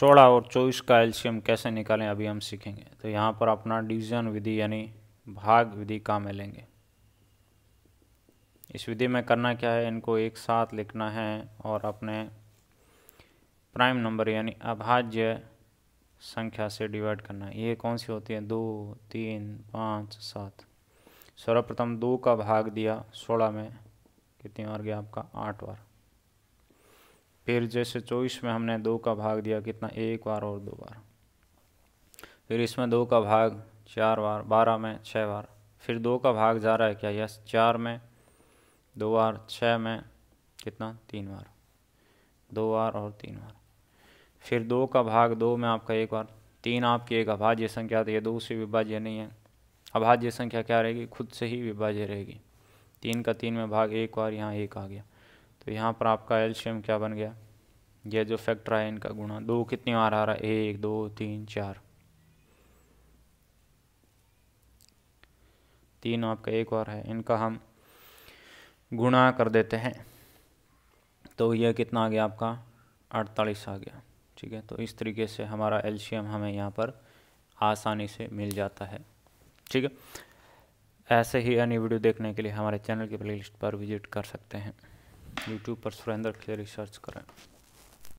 सोलह और चौबीस का एल्शियम कैसे निकालें अभी हम सीखेंगे तो यहाँ पर अपना डिवीजन विधि यानी भाग विधि काम में लेंगे इस विधि में करना क्या है इनको एक साथ लिखना है और अपने प्राइम नंबर यानी अभाज्य संख्या से डिवाइड करना है ये कौन सी होती है दो तीन पाँच सात सर्वप्रथम दो का भाग दिया सोलह में कितनी बार गया आपका आठ बार फिर जैसे चौबीस में हमने दो का भाग दिया कितना एक बार और दो बार फिर इसमें दो का भाग चार बार बारह में छः बार फिर दो का भाग जा रहा है क्या यस चार में दो बार छः में कितना तीन बार दो बार और तीन बार फिर दो का भाग दो में आपका एक बार तीन आपकी एक अभाज्य संख्या तो ये दो से विभाज्य नहीं है अभाज्य संख्या क्या रहेगी खुद से ही विभाज्य रहेगी तीन का तीन में भाग एक बार यहाँ एक आ गया तो यहाँ पर आपका एल्शियम क्या बन गया यह जो फैक्टर है इनका गुणा दो कितनी बार आ रहा है एक दो तीन चार तीन आपका एक और है इनका हम गुणा कर देते हैं तो यह कितना आ गया आपका अड़तालीस आ गया ठीक है तो इस तरीके से हमारा एल्शियम हमें यहाँ पर आसानी से मिल जाता है ठीक है ऐसे ही अन्य वीडियो देखने के लिए हमारे चैनल की प्लेलिस्ट पर विजिट कर सकते हैं यूट्यूब पर सुरेंद्र खिले रिसर्च करें